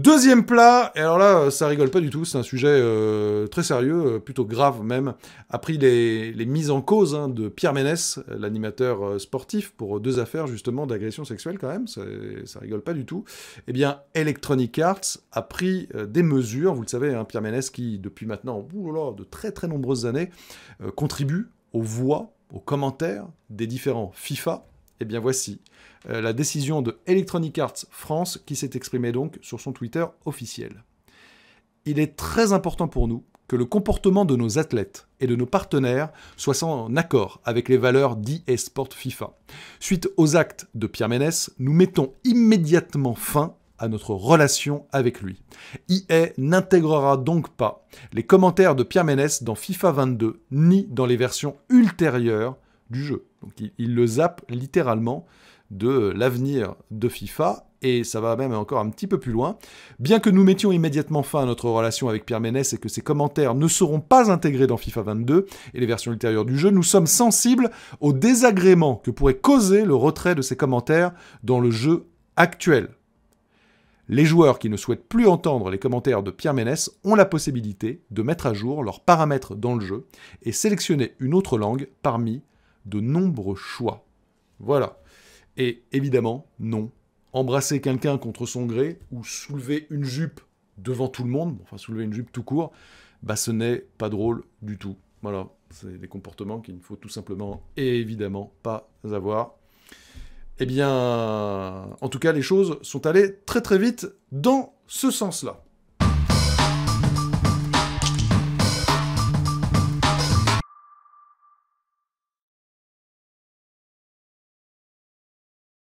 Deuxième plat, et alors là, ça rigole pas du tout, c'est un sujet euh, très sérieux, euh, plutôt grave même, a pris les, mises en cause hein, de Pierre Ménès, l'animateur euh, sportif, pour deux affaires justement d'agression sexuelle quand même, ça, rigole pas du tout. Eh bien, Electronic Arts a pris des mesures, vous le savez, hein, Pierre Ménès qui, depuis maintenant, oulala, de très très nombreuses années, contribue aux voix, aux commentaires des différents FIFA, eh bien voici euh, la décision de Electronic Arts France qui s'est exprimée donc sur son Twitter officiel. Il est très important pour nous que le comportement de nos athlètes et de nos partenaires soit en accord avec les valeurs d'e-sport FIFA. Suite aux actes de Pierre Ménès, nous mettons immédiatement fin à notre relation avec lui. IE n'intégrera donc pas les commentaires de Pierre Ménès dans FIFA 22 ni dans les versions ultérieures du jeu. Donc il, le zappe littéralement de l'avenir de FIFA, et ça va même encore un petit peu plus loin. Bien que nous mettions immédiatement fin à notre relation avec Pierre Ménès et que ses commentaires ne seront pas intégrés dans FIFA 22 et les versions ultérieures du jeu, nous sommes sensibles au désagrément que pourrait causer le retrait de ces commentaires dans le jeu actuel. Les joueurs qui ne souhaitent plus entendre les commentaires de Pierre Ménès ont la possibilité de mettre à jour leurs paramètres dans le jeu et sélectionner une autre langue parmi de nombreux choix. Voilà. Et évidemment, non. Embrasser quelqu'un contre son gré ou soulever une jupe devant tout le monde, enfin soulever une jupe tout court, bah ce n'est pas drôle du tout. Voilà, c'est des comportements qu'il ne faut tout simplement et évidemment pas avoir. Eh bien, en tout cas, les choses sont allées très très vite dans ce sens-là.